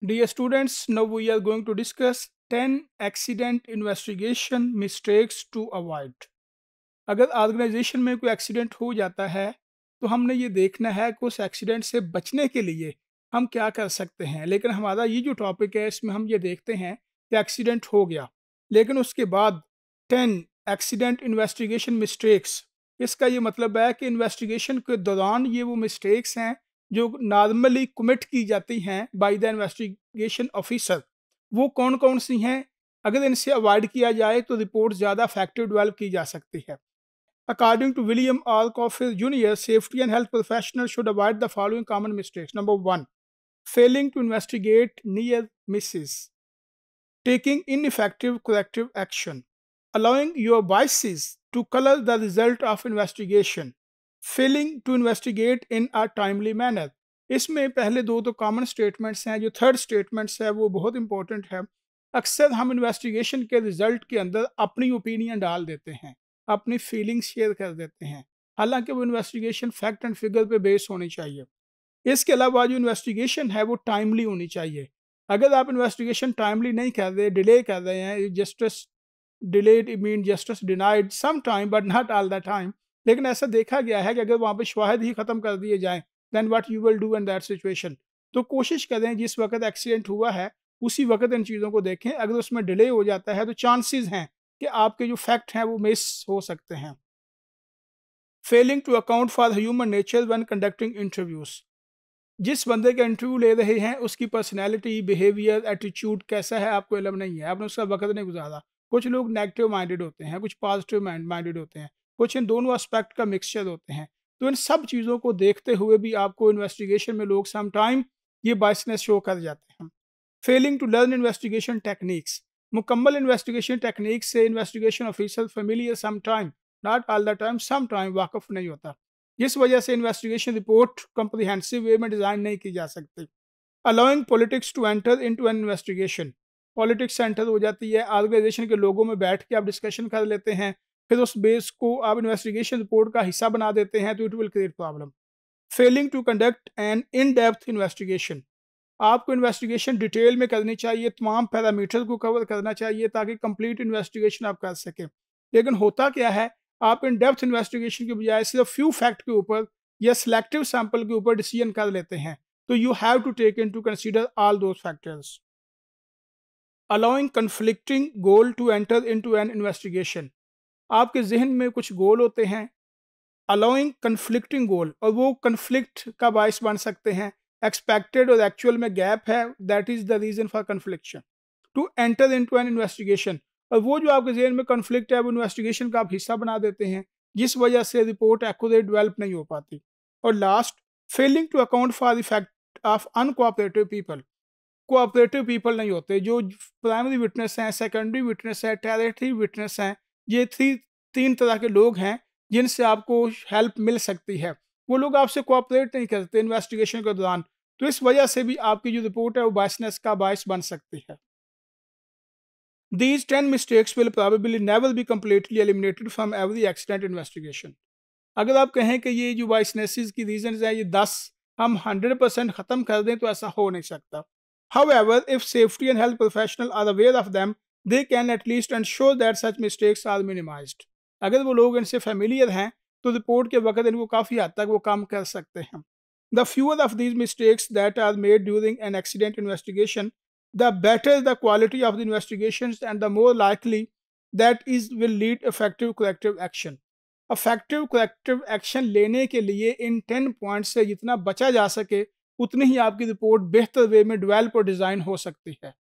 Dear students, now we are going to discuss 10 accident investigation mistakes to avoid. अगर organisation में कोई accident हो जाता है तो हमने ये देखना है कि उस एक्सीडेंट से बचने के लिए हम क्या कर सकते हैं लेकिन हमारा ये जो टॉपिक है इसमें हम ये देखते हैं कि एक्सीडेंट हो गया लेकिन उसके बाद टेन एक्सीडेंट इन्वेस्टिगेशन मिस्टेक्स इसका ये मतलब है कि इन्वेस्टिगेशन के दौरान ये वो मिस्टेक्स हैं जो नॉर्मली कमिट की जाती हैं बाय द इन्वेस्टिगेशन ऑफिसर वो कौन कौन सी हैं अगर इनसे अवॉइड किया जाए तो रिपोर्ट ज़्यादा फैक्टिव डिवेल्प की जा सकती है according to William R Coffill Junior safety and health professional should avoid the following common mistakes number one failing to investigate near misses taking ineffective corrective action allowing your biases to colour the result of investigation failing to investigate in a timely manner इसमें पहले दो तो common statements हैं जो third statements है वो बहुत important है अक्सर हम इन्वेस्टिगेशन के रिजल्ट के अंदर अपनी ओपिनियन डाल देते हैं अपनी फीलिंग्स शेयर कर देते हैं हालांकि वो इन्वेस्टिगेशन फैक्ट एंड फिगर पे बेस होनी चाहिए इसके अलावा जो इन्वेस्टिगेशन है वो टाइमली होनी चाहिए अगर आप इन्वेस्टिगेशन टाइमली नहीं कर रहे डिले कर रहे हैं justice delayed mean justice denied some time but not all the time लेकिन ऐसा देखा गया है कि अगर वहाँ पर शवाहद ही ख़त्म कर दिए जाएँ then what you will do in that situation तो कोशिश करें जिस वक्त एक्सीडेंट हुआ है उसी वक्त इन चीज़ों को देखें अगर उसमें डिले हो जाता है तो चांसेस हैं कि आपके जो फैक्ट हैं वो मिस हो सकते हैं failing to account for human nature one conducting interviews जिस बंदे का इंटरव्यू ले रहे हैं उसकी पर्सनैलिटी बिहेवियर एटीट्यूड कैसा है आपको इलम नहीं है आपने उसका वक्त नहीं गुजारा कुछ लोग नेगेटिव माइंडेड होते हैं कुछ पॉजिटिव माइंडेड होते हैं कुछ इन दोनों एस्पेक्ट का मिक्सचर होते हैं तो इन सब चीज़ों को देखते हुए भी आपको इन्वेस्टिगेशन में लोग टाइम ये बाइसनेस शो कर जाते हैं failing to learn investigation techniques मुकम्मल इन्वेस्टिगेशन टेक्निक से investigation officer familiar time not all the time some time वाकफ नहीं होता इस वजह से इन्वेस्टिगेशन रिपोर्ट कम्प्रिहेंसिव वे में डिज़ाइन नहीं की जा सकती allowing politics to enter into an investigation politics enter हो जाती है ऑर्गेनाइजेशन के लोगों में बैठ के आप डिस्कशन कर लेते हैं फिर उस बेस को आप इन्वेस्टिगेशन रिपोर्ट का हिस्सा बना देते हैं तो it will create problem failing to conduct an in depth investigation आपको इन्वेस्टिगेशन डिटेल में करनी चाहिए तमाम पैरामीटर को कवर करना चाहिए ताकि कंप्लीट इन्वेस्टिगेशन आप कर सकें लेकिन होता क्या है आप इन डेप्थ इन्वेस्टिगेशन के बजाय सिर्फ फ्यू फैक्ट के ऊपर या सिलेक्टिव सैंपल के ऊपर डिसीजन कर लेते हैं तो you have to take into consider all दो factors conflicting goal to enter into an investigation आपके जहन में कुछ गोल होते हैं अलाउिंग कन्फ्लिक्टिंग गोल और वो कन्फ्लिक्ट का बायस बन सकते हैं एक्सपेक्टेड और एक्चुअल में गैप है that is the reason for confliction to enter into an investigation और वो जो आपके जहन में कन्फ्लिक्ट है वो इन्वेस्टिगेशन का आप हिस्सा बना देते हैं जिस वजह से रिपोर्ट एक्यूरेट डेवलप नहीं हो पाती और last failing to account for the fact of uncooperative people cooperative people नहीं होते जो प्राइमरी विटनेस हैं सेकेंडरी विटनेस हैं टेरेटरी विटनेस हैं ये थ्री तीन तरह के लोग हैं जिनसे आपको हेल्प मिल सकती है वो लोग आपसे कोऑपरेट नहीं करते इन्वेस्टिगेशन के दौरान तो इस वजह से भी आपकी जो रिपोर्ट है वो बायसनेस का बायस बन सकती है these ten mistakes will probably never be completely eliminated from every accident investigation अगर आप कहें कि ये जो वाइसनेसेस की रीजन है ये दस हम हंड्रेड परसेंट ख़त्म कर दें तो ऐसा हो नहीं सकता however if safety and health professional are aware of them they can at least show that such mistakes are minimize अगर वो लोग इनसे फेमिलियर हैं तो रिपोर्ट के वक्त इनको काफ़ी हद तक वो काम कर सकते हैं the fewer of these mistakes that are made during an accident investigation the better the quality of the investigation and the more likely that is will lead effective corrective action affective collective action लेने के लिए in ten point से जितना बचा जा सके उतनी ही आपकी रिपोर्ट बेहतर वे में डिवेल्प और डिज़ाइन हो सकती है